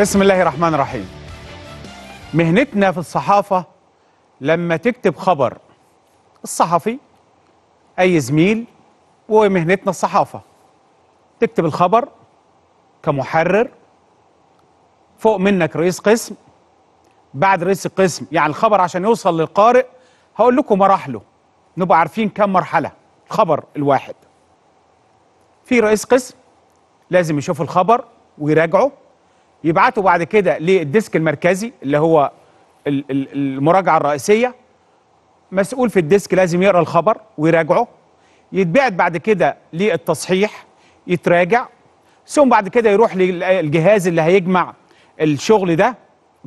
بسم الله الرحمن الرحيم مهنتنا في الصحافة لما تكتب خبر الصحفي أي زميل ومهنتنا الصحافة تكتب الخبر كمحرر فوق منك رئيس قسم بعد رئيس القسم يعني الخبر عشان يوصل للقارئ هقول لكم مراحله نبقى عارفين كم مرحلة الخبر الواحد في رئيس قسم لازم يشوف الخبر ويراجعه يبعتوا بعد كده للديسك المركزي اللي هو المراجعه الرئيسيه مسؤول في الديسك لازم يقرا الخبر ويراجعه يتبعت بعد كده للتصحيح يتراجع ثم بعد كده يروح للجهاز اللي هيجمع الشغل ده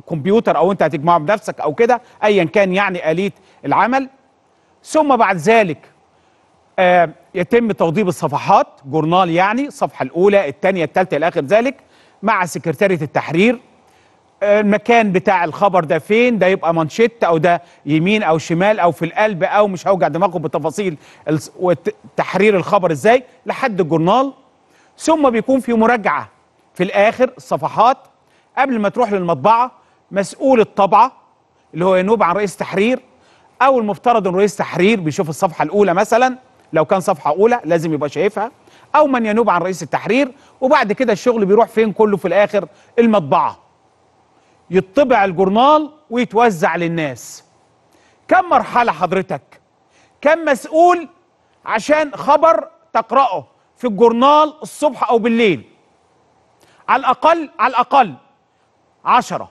كمبيوتر او انت هتجمعه بنفسك او كده ايا كان يعني اليه العمل ثم بعد ذلك آه يتم توضيب الصفحات جورنال يعني الصفحه الاولى الثانيه الثالثه الى اخر ذلك مع سكرتاريه التحرير آه، المكان بتاع الخبر ده فين ده يبقى مانشيت او ده يمين او شمال او في القلب او مش هوجع دماغكم بتفاصيل وتحرير الخبر ازاي لحد الجورنال ثم بيكون في مراجعه في الاخر الصفحات قبل ما تروح للمطبعه مسؤول الطبعه اللي هو ينوب عن رئيس تحرير او المفترض ان رئيس تحرير بيشوف الصفحه الاولى مثلا لو كان صفحه اولى لازم يبقى شايفها او من ينوب عن رئيس التحرير وبعد كده الشغل بيروح فين كله في الاخر المطبعه يطبع الجورنال ويتوزع للناس كم مرحله حضرتك كم مسؤول عشان خبر تقراه في الجورنال الصبح او بالليل على الاقل على الاقل عشرة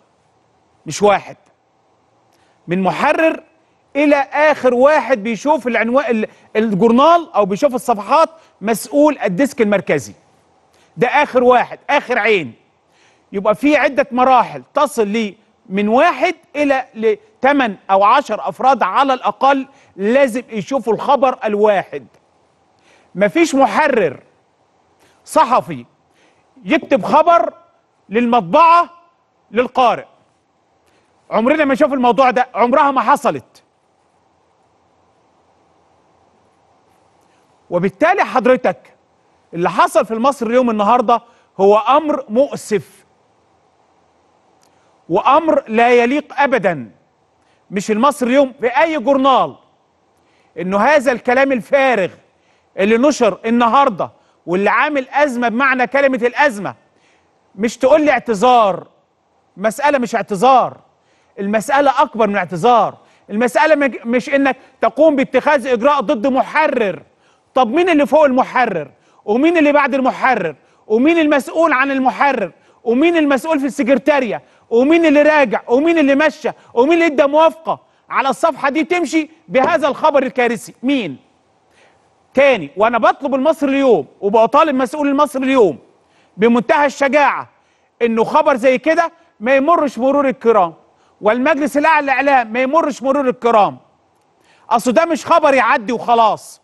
مش واحد من محرر الى اخر واحد بيشوف العنوان الجورنال او بيشوف الصفحات مسؤول الديسك المركزي ده اخر واحد اخر عين يبقى في عده مراحل تصل لي من واحد الى لثمان او عشر افراد على الاقل لازم يشوفوا الخبر الواحد مفيش محرر صحفي يكتب خبر للمطبعه للقارئ عمرنا ما نشوف الموضوع ده عمرها ما حصلت وبالتالي حضرتك اللي حصل في مصر اليوم النهارده هو امر مؤسف وامر لا يليق ابدا مش المصري اليوم في اي جورنال انه هذا الكلام الفارغ اللي نشر النهارده واللي عامل ازمه بمعنى كلمه الازمه مش تقول لي اعتذار مساله مش اعتذار المساله اكبر من اعتذار المساله مش انك تقوم باتخاذ اجراء ضد محرر طب مين اللي فوق المحرر ومين اللي بعد المحرر ومين المسؤول عن المحرر ومين المسؤول في السكرتارية ومين اللي راجع ومين اللي مشى ومين اللي ادى موافقة على الصفحة دي تمشي بهذا الخبر الكارثي مين تاني وانا بطلب المصري اليوم وبطالب مسؤول المصري اليوم بمنتهى الشجاعة انه خبر زي كده ما يمرش مرور الكرام والمجلس الاعلى الاعلام ما يمرش مرور الكرام اصل ده مش خبر يعدي وخلاص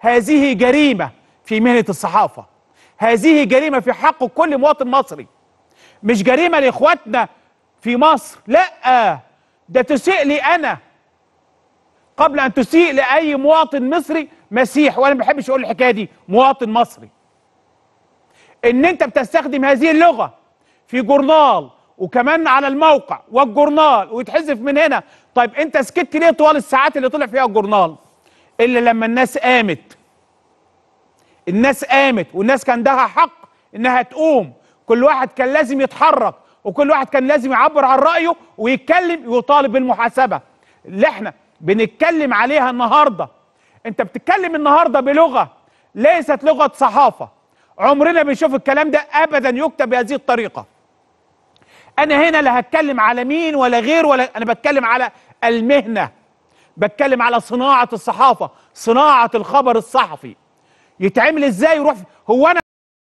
هذه جريمة في مهنة الصحافة هذه جريمة في حق كل مواطن مصري مش جريمة لإخواتنا في مصر لا ده تسيء لي أنا قبل أن تسيء لأي مواطن مصري مسيح وأنا ما بحبش أقول الحكاية دي مواطن مصري إن أنت بتستخدم هذه اللغة في جورنال وكمان على الموقع والجورنال ويتحذف من هنا طيب أنت سكت ليه طوال الساعات اللي طلع فيها الجورنال الا لما الناس قامت الناس قامت والناس كان عندها حق انها تقوم كل واحد كان لازم يتحرك وكل واحد كان لازم يعبر عن رايه ويتكلم ويطالب بالمحاسبه اللي احنا بنتكلم عليها النهارده انت بتتكلم النهارده بلغه ليست لغه صحافه عمرنا بنشوف الكلام ده ابدا يكتب بهذه الطريقه انا هنا لا هتكلم على مين ولا غير ولا انا بتكلم على المهنه بتكلم على صناعه الصحافه صناعه الخبر الصحفي يتعمل ازاي يروح هو انا